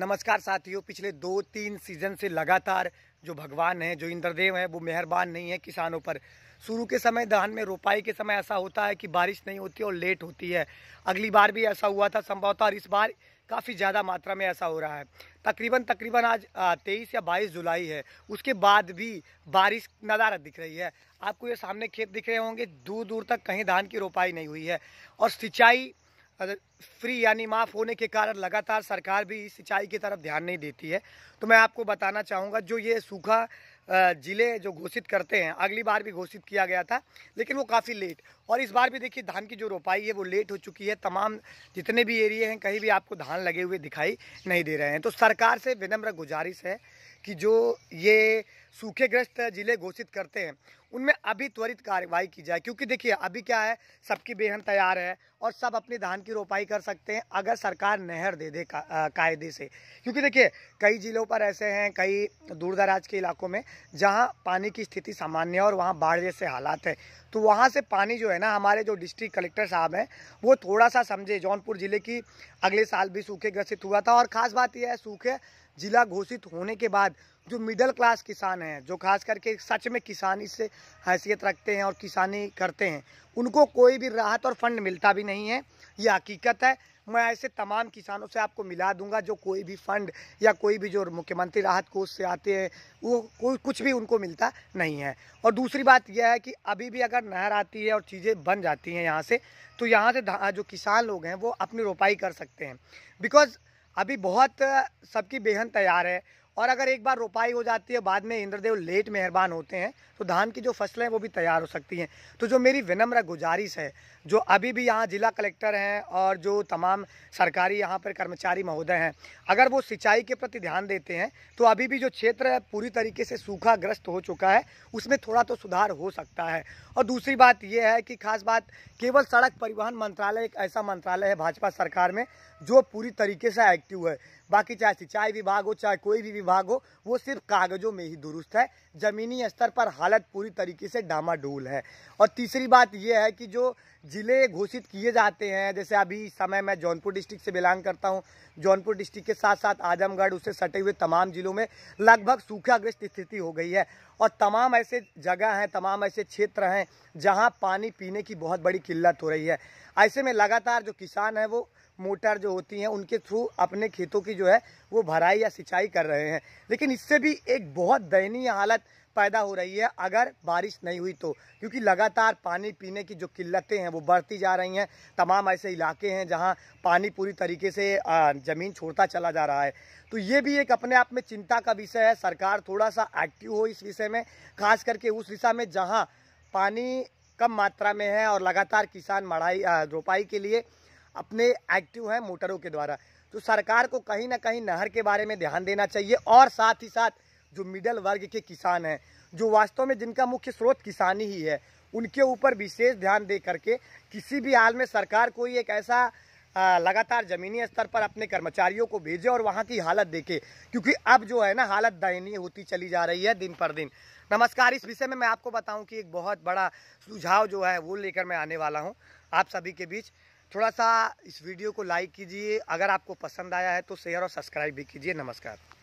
नमस्कार साथियों पिछले दो तीन सीजन से लगातार जो भगवान है जो इंद्रदेव है वो मेहरबान नहीं है किसानों पर शुरू के समय धान में रोपाई के समय ऐसा होता है कि बारिश नहीं होती और लेट होती है अगली बार भी ऐसा हुआ था संभवतः और इस बार काफ़ी ज़्यादा मात्रा में ऐसा हो रहा है तकरीबन तकरीबन आज तेईस या बाईस जुलाई है उसके बाद भी बारिश नज़ारत दिख रही है आपको ये सामने खेत दिख रहे होंगे दूर दूर तक कहीं धान की रोपाई नहीं हुई है और सिंचाई फ्री यानी माफ़ होने के कारण लगातार सरकार भी सिंचाई की तरफ ध्यान नहीं देती है तो मैं आपको बताना चाहूँगा जो ये सूखा ज़िले जो घोषित करते हैं अगली बार भी घोषित किया गया था लेकिन वो काफ़ी लेट और इस बार भी देखिए धान की जो रोपाई है वो लेट हो चुकी है तमाम जितने भी एरिए हैं कहीं भी आपको धान लगे हुए दिखाई नहीं दे रहे हैं तो सरकार से विनम्र गुजारिश है कि जो ये सूखे ग्रस्त जिले घोषित करते हैं उनमें अभी त्वरित कार्रवाई की जाए क्योंकि देखिए अभी क्या है सबकी बेहन तैयार है और सब अपनी धान की रोपाई कर सकते हैं अगर सरकार नहर दे दे का, कायदे से क्योंकि देखिए कई जिलों पर ऐसे हैं कई दूर दराज के इलाकों में जहाँ पानी की स्थिति सामान्य है और वहाँ बाढ़ जैसे हालात है तो वहाँ से पानी जो है ना हमारे जो डिस्ट्रिक्ट कलेक्टर साहब हैं वो थोड़ा सा समझे जौनपुर ज़िले की अगले साल भी सूखे ग्रसित हुआ था और ख़ास बात यह है सूखे जिला घोषित होने के बाद जो मिडिल क्लास किसान हैं जो खास करके सच में किसानी से हैसियत रखते हैं और किसानी करते हैं उनको कोई भी राहत और फंड मिलता भी नहीं है ये हकीकत है मैं ऐसे तमाम किसानों से आपको मिला दूंगा जो कोई भी फंड या कोई भी जो मुख्यमंत्री राहत कोष से आते हैं वो कुछ भी उनको मिलता नहीं है और दूसरी बात यह है कि अभी भी अगर नहर आती है और चीज़ें बन जाती हैं यहाँ से तो यहाँ से जो किसान लोग हैं वो अपनी रोपाई कर सकते हैं बिकॉज़ अभी बहुत सबकी बेहन तैयार है और अगर एक बार रोपाई हो जाती है बाद में इंद्रदेव लेट मेहरबान होते हैं तो धान की जो फसलें हैं वो भी तैयार हो सकती हैं तो जो मेरी विनम्र गुजारिश है जो अभी भी यहाँ जिला कलेक्टर हैं और जो तमाम सरकारी यहाँ पर कर्मचारी महोदय हैं अगर वो सिंचाई के प्रति ध्यान देते हैं तो अभी भी जो क्षेत्र है पूरी तरीके से सूखाग्रस्त हो चुका है उसमें थोड़ा तो सुधार हो सकता है और दूसरी बात यह है कि खास बात केवल सड़क परिवहन मंत्रालय एक ऐसा मंत्रालय है भाजपा सरकार में जो पूरी तरीके से एक्टिव है बाकी चाहे सिंचाई विभाग हो चाहे कोई भी विभाग हो वो सिर्फ कागजों में ही दुरुस्त है ज़मीनी स्तर पर हालत पूरी तरीके से डामाडोल है और तीसरी बात यह है कि जो ज़िले घोषित किए जाते हैं जैसे अभी समय मैं जौनपुर डिस्ट्रिक्ट से बिलोंग करता हूँ जौनपुर डिस्ट्रिक्ट के साथ साथ आजमगढ़ उससे सटे हुए तमाम ज़िलों में लगभग सूखाग्रस्त स्थिति हो गई है और तमाम ऐसे जगह हैं तमाम ऐसे क्षेत्र हैं जहाँ पानी पीने की बहुत बड़ी किल्लत हो रही है ऐसे में लगातार जो किसान है वो मोटर जो होती हैं उनके थ्रू अपने खेतों की जो है वो भराई या सिंचाई कर रहे हैं लेकिन इससे भी एक बहुत दयनीय हालत पैदा हो रही है अगर बारिश नहीं हुई तो क्योंकि लगातार पानी पीने की जो किल्लतें हैं वो बढ़ती जा रही हैं तमाम ऐसे इलाके हैं जहां पानी पूरी तरीके से ज़मीन छोड़ता चला जा रहा है तो ये भी एक अपने आप में चिंता का विषय है सरकार थोड़ा सा एक्टिव हो इस विषय में खास करके उस दिशा में जहाँ पानी कम मात्रा में है और लगातार किसान मढ़ाई रोपाई के लिए अपने एक्टिव हैं मोटरों के द्वारा तो सरकार को कहीं ना कहीं नहर के बारे में ध्यान देना चाहिए और साथ ही साथ जो मिडल वर्ग के किसान हैं जो वास्तव में जिनका मुख्य स्रोत किसानी ही है उनके ऊपर विशेष ध्यान दे करके किसी भी हाल में सरकार को एक ऐसा लगातार ज़मीनी स्तर पर अपने कर्मचारियों को भेजे और वहाँ की हालत देखे क्योंकि अब जो है ना हालत दयनीय होती चली जा रही है दिन पर दिन नमस्कार इस विषय में मैं आपको बताऊं कि एक बहुत बड़ा सुझाव जो है वो लेकर मैं आने वाला हूं आप सभी के बीच थोड़ा सा इस वीडियो को लाइक कीजिए अगर आपको पसंद आया है तो शेयर और सब्सक्राइब भी कीजिए नमस्कार